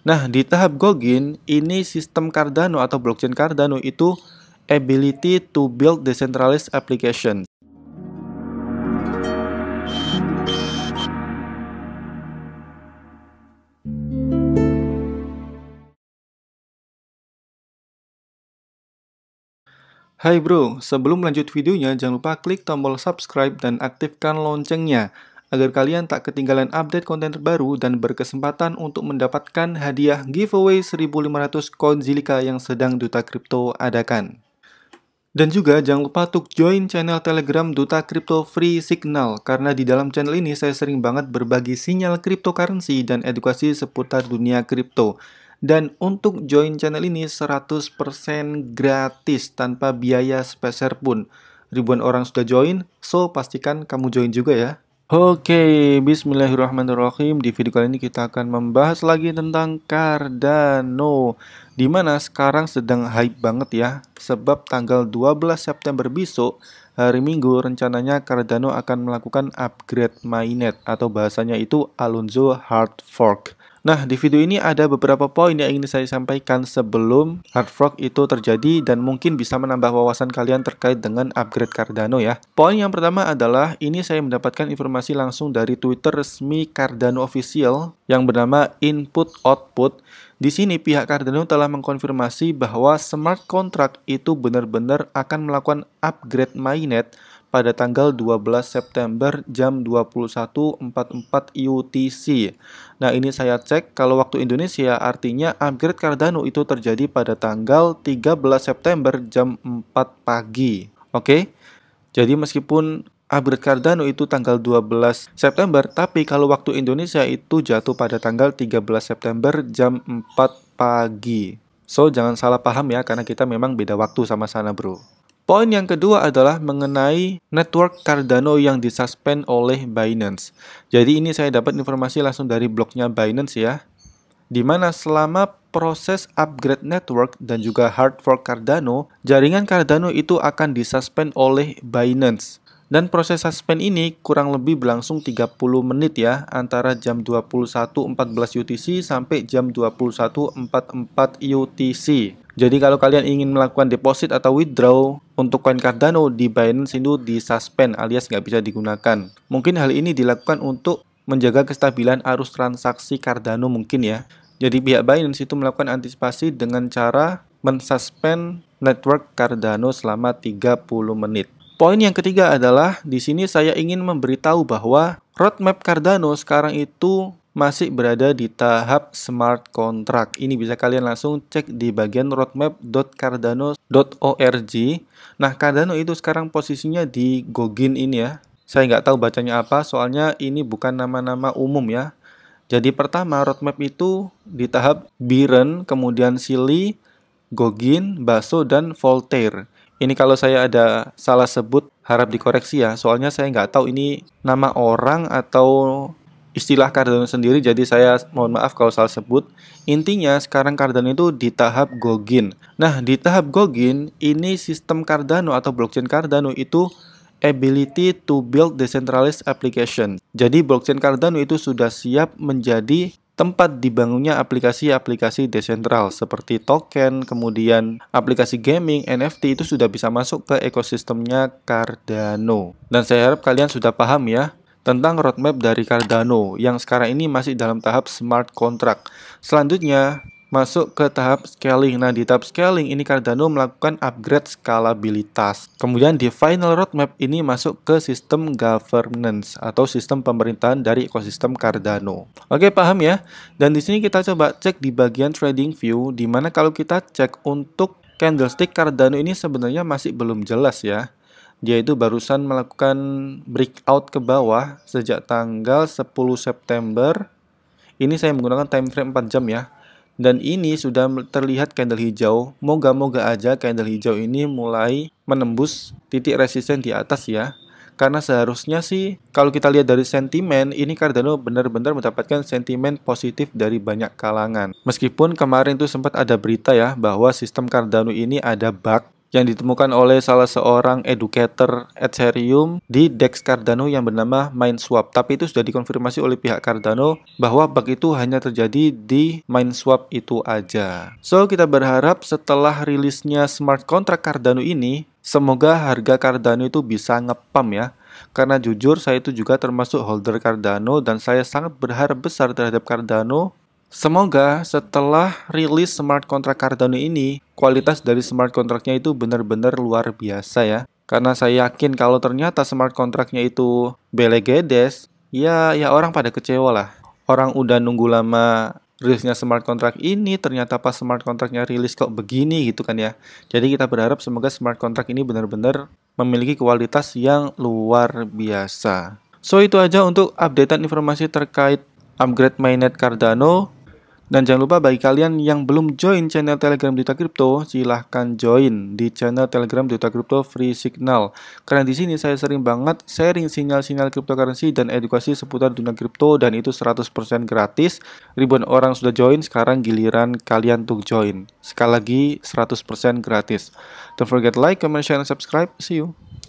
Nah, di tahap Gogin, ini sistem Cardano atau blockchain Cardano itu ability to build decentralized applications. Hai bro, sebelum lanjut videonya jangan lupa klik tombol subscribe dan aktifkan loncengnya agar kalian tak ketinggalan update konten terbaru dan berkesempatan untuk mendapatkan hadiah giveaway 1500 koin Zilika yang sedang Duta Kripto adakan. Dan juga jangan lupa untuk join channel Telegram Duta Crypto Free Signal karena di dalam channel ini saya sering banget berbagi sinyal cryptocurrency dan edukasi seputar dunia kripto. Dan untuk join channel ini 100% gratis tanpa biaya speser pun. Ribuan orang sudah join, so pastikan kamu join juga ya. Oke, bismillahirrahmanirrahim. Di video kali ini kita akan membahas lagi tentang Cardano. Dimana sekarang sedang hype banget ya, sebab tanggal 12 September besok, hari Minggu rencananya Cardano akan melakukan upgrade mainnet atau bahasanya itu Alonzo Hard Fork. Nah, di video ini ada beberapa poin yang ingin saya sampaikan sebelum hard fork itu terjadi dan mungkin bisa menambah wawasan kalian terkait dengan upgrade Cardano ya. Poin yang pertama adalah ini saya mendapatkan informasi langsung dari Twitter resmi Cardano Official yang bernama Input Output di sini pihak Cardano telah mengkonfirmasi bahwa smart contract itu benar-benar akan melakukan upgrade mainnet pada tanggal 12 September jam 21.44 UTC. Nah, ini saya cek kalau waktu Indonesia artinya upgrade Cardano itu terjadi pada tanggal 13 September jam 4 pagi. Oke. Okay? Jadi meskipun Upgrade Cardano itu tanggal 12 September, tapi kalau waktu Indonesia itu jatuh pada tanggal 13 September jam 4 pagi. So, jangan salah paham ya, karena kita memang beda waktu sama sana bro. Poin yang kedua adalah mengenai network Cardano yang disuspend oleh Binance. Jadi ini saya dapat informasi langsung dari blognya Binance ya. Di mana selama proses upgrade network dan juga hard fork Cardano, jaringan Cardano itu akan disuspend oleh Binance. Dan proses suspend ini kurang lebih berlangsung 30 menit ya, antara jam 21.14 UTC sampai jam 21.44 UTC. Jadi kalau kalian ingin melakukan deposit atau withdraw untuk koin Cardano di Binance itu di suspend alias nggak bisa digunakan. Mungkin hal ini dilakukan untuk menjaga kestabilan arus transaksi Cardano mungkin ya. Jadi pihak Binance itu melakukan antisipasi dengan cara mensuspend network Cardano selama 30 menit. Poin yang ketiga adalah di sini saya ingin memberitahu bahwa roadmap Cardano sekarang itu masih berada di tahap smart contract. Ini bisa kalian langsung cek di bagian roadmap.cardano.org. Nah, Cardano itu sekarang posisinya di Gogin ini ya. Saya nggak tahu bacanya apa, soalnya ini bukan nama-nama umum ya. Jadi pertama roadmap itu di tahap Biren, kemudian Silly, Gogin, Baso, dan Voltaire. Ini kalau saya ada salah sebut, harap dikoreksi ya. Soalnya saya nggak tahu ini nama orang atau istilah Cardano sendiri, jadi saya mohon maaf kalau salah sebut. Intinya sekarang Cardano itu di tahap Gogin. Nah, di tahap Gogin, ini sistem Cardano atau blockchain Cardano itu ability to build decentralized application. Jadi blockchain Cardano itu sudah siap menjadi tempat dibangunnya aplikasi-aplikasi desentral seperti token, kemudian aplikasi gaming, NFT itu sudah bisa masuk ke ekosistemnya Cardano. Dan saya harap kalian sudah paham ya tentang roadmap dari Cardano yang sekarang ini masih dalam tahap smart contract. Selanjutnya, masuk ke tahap scaling. Nah, di tahap scaling ini Cardano melakukan upgrade skalabilitas. Kemudian di final roadmap ini masuk ke sistem governance atau sistem pemerintahan dari ekosistem Cardano. Oke, paham ya? Dan di sini kita coba cek di bagian trading view di mana kalau kita cek untuk candlestick Cardano ini sebenarnya masih belum jelas ya dia itu barusan melakukan breakout ke bawah sejak tanggal 10 September. Ini saya menggunakan time frame 4 jam ya. Dan ini sudah terlihat candle hijau. Moga-moga aja candle hijau ini mulai menembus titik resisten di atas ya. Karena seharusnya sih kalau kita lihat dari sentimen, ini Cardano benar-benar mendapatkan sentimen positif dari banyak kalangan. Meskipun kemarin tuh sempat ada berita ya bahwa sistem Cardano ini ada bug yang ditemukan oleh salah seorang educator Ethereum di DEX Cardano yang bernama Mindswap. Tapi itu sudah dikonfirmasi oleh pihak Cardano bahwa bug itu hanya terjadi di Mindswap itu aja. So, kita berharap setelah rilisnya smart contract Cardano ini, semoga harga Cardano itu bisa ngepam ya. Karena jujur saya itu juga termasuk holder Cardano dan saya sangat berharap besar terhadap Cardano Semoga setelah rilis smart contract Cardano ini, kualitas dari smart contractnya itu benar-benar luar biasa ya. Karena saya yakin kalau ternyata smart contractnya itu belegedes, ya ya orang pada kecewa lah. Orang udah nunggu lama rilisnya smart contract ini, ternyata pas smart contractnya rilis kok begini gitu kan ya. Jadi kita berharap semoga smart contract ini benar-benar memiliki kualitas yang luar biasa. So itu aja untuk updatean informasi terkait upgrade mainnet Cardano dan jangan lupa bagi kalian yang belum join channel Telegram Duta Kripto, silahkan join di channel Telegram Duta Kripto Free Signal. Karena di sini saya sering banget sharing sinyal-sinyal cryptocurrency dan edukasi seputar dunia kripto dan itu 100% gratis. Ribuan orang sudah join, sekarang giliran kalian untuk join. Sekali lagi 100% gratis. Don't forget like, comment, share, and subscribe. See you.